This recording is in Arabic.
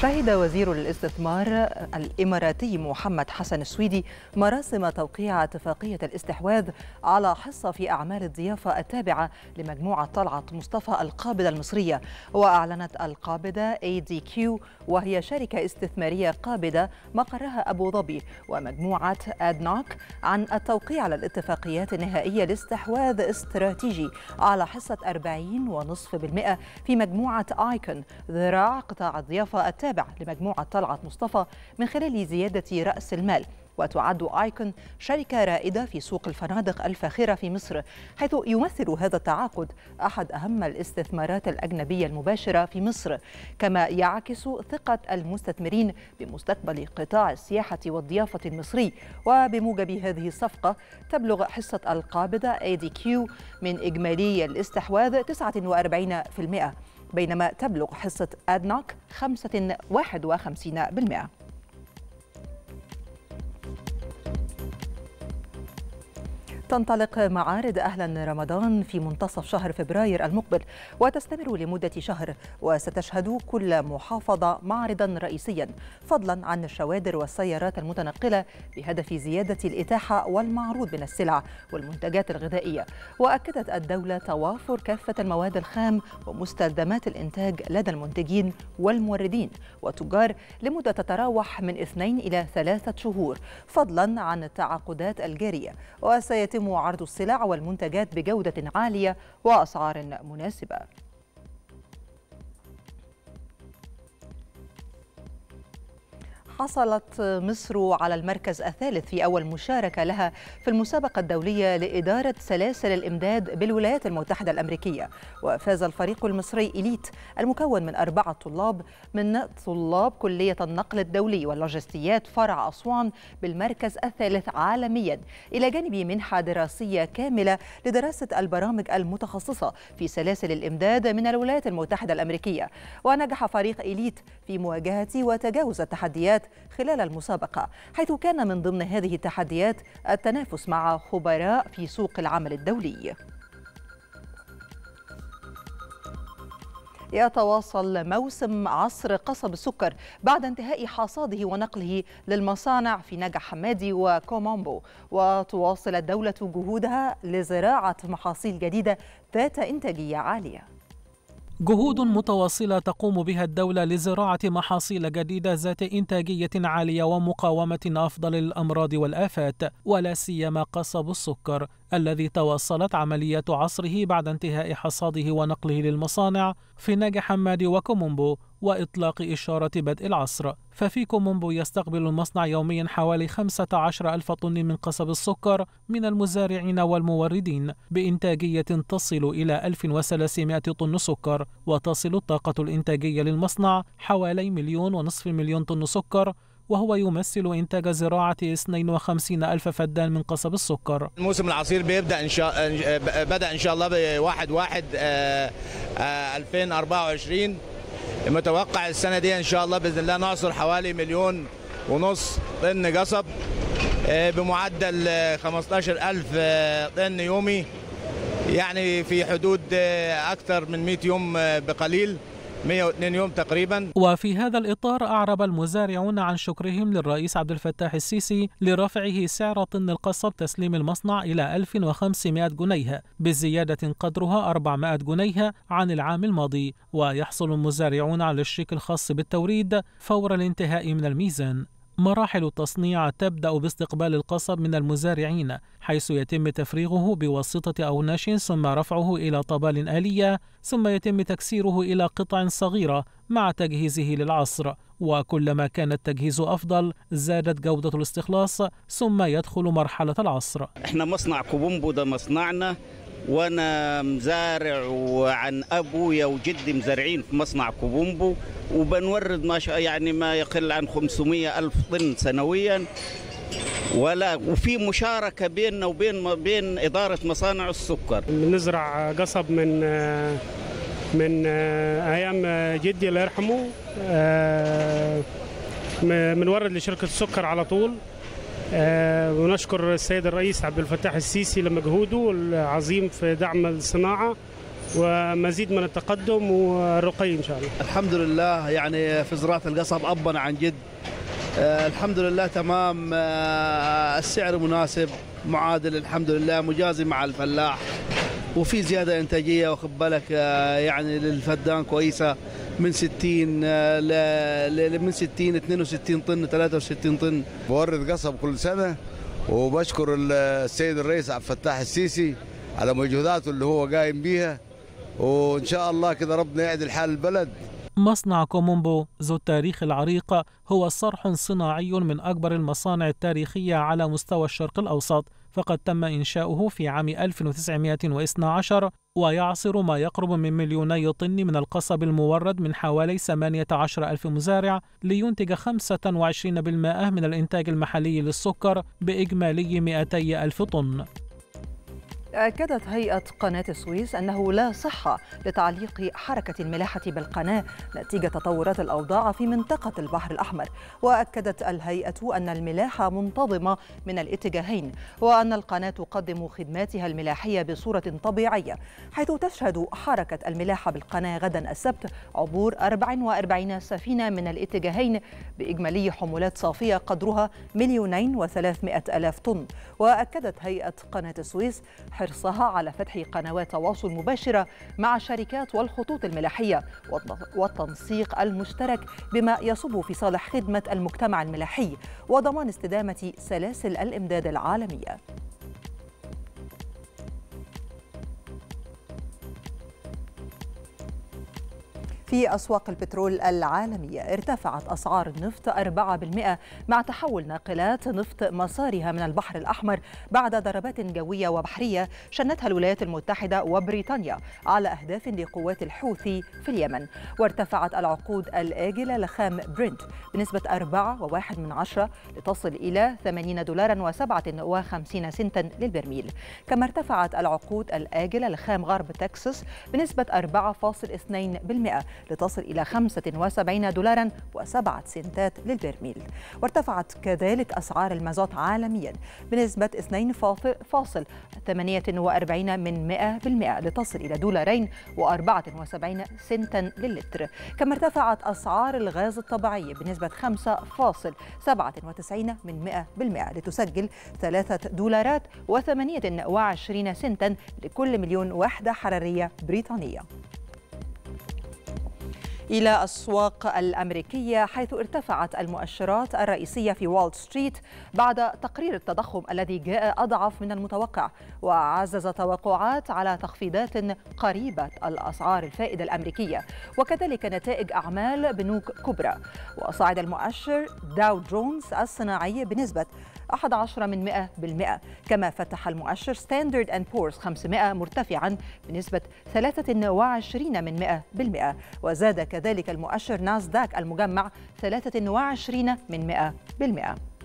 شهد وزير الاستثمار الإماراتي محمد حسن السويدي مراسم توقيع اتفاقية الاستحواذ على حصة في أعمال الضيافة التابعة لمجموعة طلعت مصطفى القابضة المصرية وأعلنت القابضة ADQ وهي شركة استثمارية قابضة مقرها أبو ظبي ومجموعة أدناك عن التوقيع على الاتفاقيات النهائية لاستحواذ استراتيجي على حصة 40.5% في مجموعة آيكون ذراع قطاع الضيافة التابعة التابع لمجموعة طلعت مصطفى من خلال زيادة رأس المال وتعد آيكون شركة رائدة في سوق الفنادق الفاخرة في مصر حيث يمثل هذا التعاقد أحد أهم الاستثمارات الأجنبية المباشرة في مصر كما يعكس ثقة المستثمرين بمستقبل قطاع السياحة والضيافة المصري وبموجب هذه الصفقة تبلغ حصة القابضة ADQ من إجمالي الاستحواذ 49% بينما تبلغ حصة أدناك 51% تنطلق معارض أهلا رمضان في منتصف شهر فبراير المقبل وتستمر لمدة شهر وستشهد كل محافظة معرضا رئيسيا فضلا عن الشوادر والسيارات المتنقلة بهدف زيادة الإتاحة والمعروض من السلع والمنتجات الغذائية وأكدت الدولة توافر كافة المواد الخام ومستلزمات الإنتاج لدى المنتجين والموردين وتجار لمدة تتراوح من اثنين إلى ثلاثة شهور فضلا عن التعاقدات الجارية وسيتم يتم عرض السلع والمنتجات بجودة عالية وأسعار مناسبة حصلت مصر على المركز الثالث في أول مشاركة لها في المسابقة الدولية لإدارة سلاسل الإمداد بالولايات المتحدة الأمريكية وفاز الفريق المصري إليت المكون من أربعة طلاب من طلاب كلية النقل الدولي واللوجستيات فرع أسوان بالمركز الثالث عالميا إلى جانب منحة دراسية كاملة لدراسة البرامج المتخصصة في سلاسل الإمداد من الولايات المتحدة الأمريكية ونجح فريق إليت في مواجهة وتجاوز التحديات خلال المسابقة حيث كان من ضمن هذه التحديات التنافس مع خبراء في سوق العمل الدولي يتواصل موسم عصر قصب السكر بعد انتهاء حصاده ونقله للمصانع في نجع حمادي وكومومبو وتواصل الدولة جهودها لزراعة محاصيل جديدة ذات إنتاجية عالية جهود متواصلة تقوم بها الدولة لزراعة محاصيل جديدة ذات إنتاجية عالية ومقاومة أفضل للأمراض والآفات، ولا سيما قصب السكر، الذي تواصلت عملية عصره بعد انتهاء حصاده ونقله للمصانع في ناجح حمادي وكومومبو وإطلاق إشارة بدء العصر ففي كومومبو يستقبل المصنع يوميا حوالي 15 ألف طن من قصب السكر من المزارعين والموردين بإنتاجية تصل إلى 1300 طن سكر وتصل الطاقة الإنتاجية للمصنع حوالي مليون ونصف مليون طن سكر وهو يمثل إنتاج زراعة 52 ألف فدان من قصب السكر موسم العصير بيبدأ إن شاء بدأ إن شاء الله بواحد واحد 2024 آه، آه، متوقع السنه دي ان شاء الله باذن الله نعصر حوالي مليون ونص طن قصب آه، بمعدل 15 آه، ألف آه، طن يومي يعني في حدود اكثر من 100 يوم بقليل 102 يوم تقريبا وفي هذا الإطار أعرب المزارعون عن شكرهم للرئيس عبد الفتاح السيسي لرفعه سعر طن القصب تسليم المصنع إلى 1500 جنيه بزيادة قدرها 400 جنيه عن العام الماضي ويحصل المزارعون على الشيك الخاص بالتوريد فور الانتهاء من الميزان مراحل التصنيع تبدأ باستقبال القصب من المزارعين حيث يتم تفريغه بواسطة أوناش ثم رفعه إلى طبال آلية ثم يتم تكسيره إلى قطع صغيرة مع تجهيزه للعصر وكلما كان التجهيز أفضل زادت جودة الاستخلاص ثم يدخل مرحلة العصر احنا مصنع كوبومبو ده مصنعنا وانا مزارع وعن ابويا وجدي مزارعين في مصنع كوبومبو وبنورد ما شاء يعني ما يقل عن 500 الف طن سنويا ولا وفي مشاركه بيننا وبين بين اداره مصانع السكر بنزرع قصب من من ايام جدي الله يرحمه بنورد آه، لشركه السكر على طول آه، ونشكر السيد الرئيس عبد الفتاح السيسي لمجهوده العظيم في دعم الصناعه ومزيد من التقدم والرقي ان شاء الله. الحمد لله يعني في زراعه القصب ابا عن جد. آه، الحمد لله تمام آه، السعر مناسب معادل الحمد لله مجازي مع الفلاح وفي زياده انتاجيه واخد بالك يعني للفدان كويسه من 60 آه، ل من 60 62 طن 63 طن بورد قصب كل سنه وبشكر السيد الرئيس عبد الفتاح السيسي على مجهوداته اللي هو قايم بيها وان شاء الله كده ربنا يعدل الحال البلد مصنع كومومبو ذو التاريخ العريق هو صرح صناعي من أكبر المصانع التاريخية على مستوى الشرق الأوسط فقد تم إنشاؤه في عام 1912 ويعصر ما يقرب من مليوني طن من القصب المورد من حوالي 18 ألف مزارع لينتج 25% من الإنتاج المحلي للسكر بإجمالي 200 ألف طن أكدت هيئة قناة السويس أنه لا صحة لتعليق حركة الملاحة بالقناة نتيجة تطورات الأوضاع في منطقة البحر الأحمر وأكدت الهيئة أن الملاحة منتظمة من الاتجاهين وأن القناة تقدم خدماتها الملاحية بصورة طبيعية حيث تشهد حركة الملاحة بالقناة غدا السبت عبور 44 سفينة من الاتجاهين بإجمالي حمولات صافية قدرها مليونين وثلاثمائة ألاف طن وأكدت هيئة قناة السويس حرصها على فتح قنوات تواصل مباشرة مع الشركات والخطوط الملاحية والتنسيق المشترك بما يصب في صالح خدمة المجتمع الملاحي وضمان استدامة سلاسل الإمداد العالمية في أسواق البترول العالمية ارتفعت أسعار النفط 4% مع تحول ناقلات نفط مسارها من البحر الأحمر بعد ضربات جوية وبحرية شنتها الولايات المتحدة وبريطانيا على أهداف لقوات الحوثي في اليمن وارتفعت العقود الآجلة لخام برنت بنسبة 4.1 من عشرة لتصل إلى 80 دولارا و57 سنتا للبرميل كما ارتفعت العقود الآجلة لخام غرب تكساس بنسبة 4.2% لتصل إلى 75 دولارا و7 سنتات للبرميل وارتفعت كذلك أسعار المازوت عالميا بنسبة 2.48 من 100% لتصل إلى دولارين و74 سنتا للتر كما ارتفعت أسعار الغاز الطبيعي بنسبة 5.97 من 100% لتسجل 3 دولارات و28 سنتا لكل مليون وحدة حرارية بريطانية إلى السوق الأمريكية حيث ارتفعت المؤشرات الرئيسية في وول ستريت بعد تقرير التضخم الذي جاء أضعف من المتوقع وعزز توقعات على تخفيضات قريبة الأسعار الفائدة الأمريكية وكذلك نتائج أعمال بنوك كبرى وصعد المؤشر داو جونز الصناعي بنسبة 11 من 100 بالمئة كما فتح المؤشر ستاندرد أند بورس 500 مرتفعا بنسبة 23 من 100 بالمئة وزاد كذلك المؤشر ناسداك المجمع 23 من 100 بالمئة